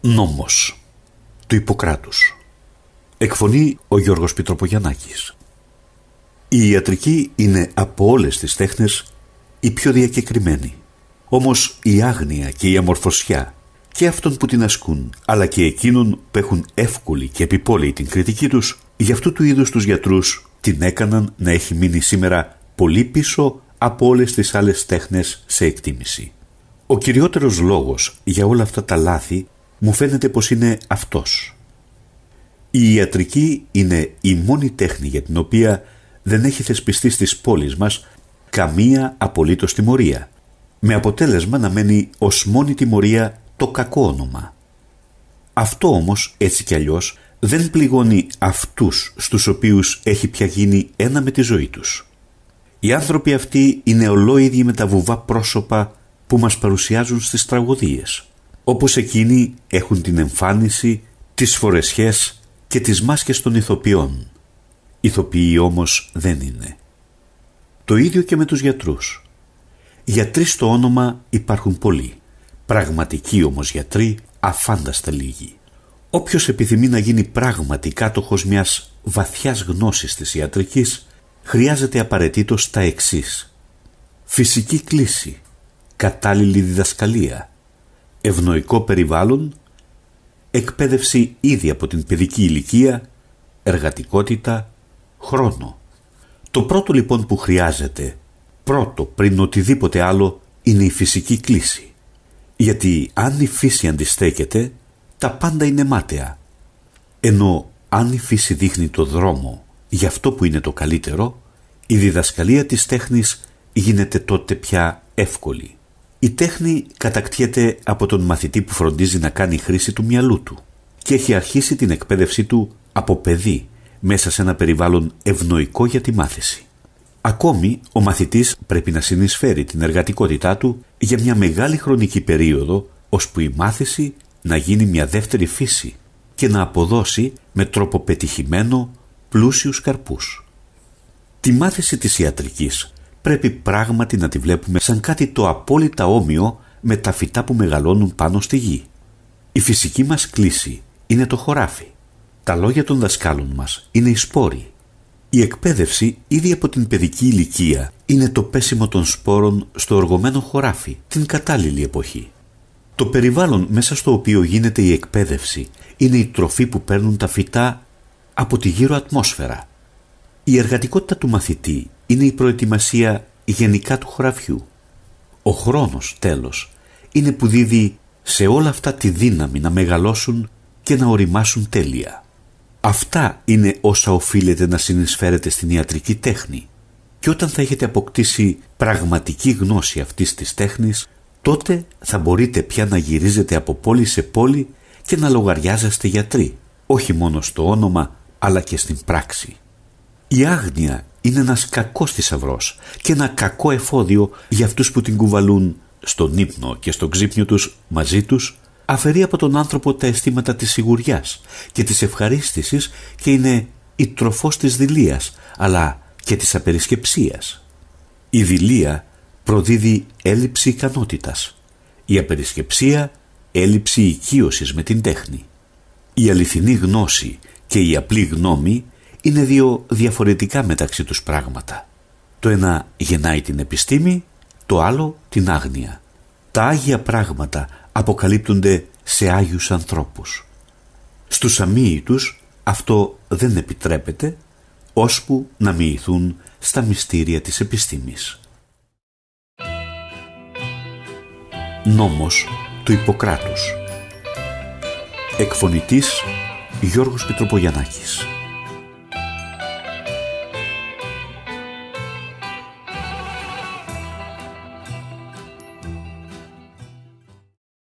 νόμος του Ιπποκράτους. Εκφωνεί ο Γιώργος Πιτροπογιαννάκης. Η ιατρική είναι από όλες τις τέχνες η πιο διακεκριμένη. Όμως η άγνοια και η αμορφωσιά και αυτών που την ασκούν αλλά και εκείνων που έχουν εύκολη και επιπόλαιη την κριτική τους γι' αυτού του είδους τους γιατρούς την έκαναν να έχει μείνει σήμερα πολύ πίσω από όλες τις άλλες τέχνες σε εκτίμηση. Ο κυριότερος λόγος για όλα αυτά τα λάθη μου φαίνεται πως είναι αυτός. Η ιατρική είναι η μόνη τέχνη για την οποία δεν έχει θεσπιστεί στις πόλεις μας καμία απολύτως τιμωρία, με αποτέλεσμα να μένει ως μόνη τιμωρία το κακό όνομα. Αυτό όμως, έτσι κι αλλιώς, δεν πληγώνει αυτούς στους οποίους έχει πια γίνει ένα με τη ζωή τους. Οι άνθρωποι αυτοί είναι ολόιδιοι με τα βουβά πρόσωπα που μας παρουσιάζουν στις τραγωδίες όπως εκείνοι έχουν την εμφάνιση, τις φορεσιές και τις μάσκες των ηθοποιών. Ηθοποιοί όμως δεν είναι. Το ίδιο και με τους γιατρούς. Γιατροί στο όνομα υπάρχουν πολλοί. Πραγματικοί όμως γιατροί αφάνταστα λίγοι. Όποιος επιθυμεί να γίνει πράγματι κάτοχος μιας βαθιάς γνώσης της ιατρικής, χρειάζεται απαραίτητο τα εξής. Φυσική κλίση, κατάλληλη διδασκαλία, ευνοϊκό περιβάλλον, εκπαίδευση ήδη από την παιδική ηλικία, εργατικότητα, χρόνο. Το πρώτο λοιπόν που χρειάζεται, πρώτο πριν οτιδήποτε άλλο, είναι η φυσική κλίση. Γιατί αν η φύση αντιστέκεται, τα πάντα είναι μάταια. Ενώ αν η φύση δείχνει το δρόμο για αυτό που είναι το καλύτερο, η διδασκαλία της τέχνης γίνεται τότε πια εύκολη. Η τέχνη κατακτιέται από τον μαθητή που φροντίζει να κάνει χρήση του μυαλού του και έχει αρχίσει την εκπαίδευσή του από παιδί μέσα σε ένα περιβάλλον ευνοϊκό για τη μάθηση. Ακόμη, ο μαθητής πρέπει να συνεισφέρει την εργατικότητά του για μια μεγάλη χρονική περίοδο ώσπου η μάθηση να γίνει μια δεύτερη φύση και να αποδώσει με τρόπο πετυχημένο πλούσιους καρπούς. Τη μάθηση της ιατρικής πρέπει πράγματι να τη βλέπουμε σαν κάτι το απόλυτα όμοιο με τα φυτά που μεγαλώνουν πάνω στη γη. Η φυσική μας κλίση είναι το χωράφι. Τα λόγια των δασκάλων μας είναι οι σπόροι. Η εκπαίδευση ήδη από την παιδική ηλικία είναι το πέσιμο των σπόρων στο οργωμένο χωράφι την κατάλληλη εποχή. Το περιβάλλον μέσα στο οποίο γίνεται η εκπαίδευση είναι η τροφή που παίρνουν τα φυτά από τη γύρω ατμόσφαιρα. Η εργατικότητα του μαθητή είναι η προετοιμασία γενικά του χωραφιού. Ο χρόνος τέλος είναι που δίδει σε όλα αυτά τη δύναμη να μεγαλώσουν και να οριμάσουν τέλεια. Αυτά είναι όσα οφείλετε να συνεισφέρετε στην ιατρική τέχνη και όταν θα έχετε αποκτήσει πραγματική γνώση αυτής της τέχνης τότε θα μπορείτε πια να γυρίζετε από πόλη σε πόλη και να λογαριάζεστε γιατροί, όχι μόνο στο όνομα αλλά και στην πράξη. Η άγνοια είναι ένας κακός θησαυρός και ένα κακό εφόδιο για αυτούς που την κουβαλούν στον ύπνο και στον ξύπνιο τους μαζί τους αφαιρεί από τον άνθρωπο τα αισθήματα της σιγουριάς και της ευχαρίστησης και είναι η τροφός της δηλίας αλλά και της απερισκεψίας. Η δηλία προδίδει έλλειψη ικανότητας. Η απερισκεψία έλλειψη οικείωσης με την τέχνη. Η αληθινή γνώση και η απλή γνώμη είναι δύο διαφορετικά μεταξύ τους πράγματα. Το ένα γεννάει την επιστήμη, το άλλο την άγνοια. Τα άγια πράγματα αποκαλύπτονται σε άγιους ανθρώπους. Στους αμύητους αυτό δεν επιτρέπεται, ώσπου να μοιηθούν στα μυστήρια της επιστήμης. Νόμος του Ιπποκράτους Εκφωνητής Γιώργος Πιτροπογιαννάκης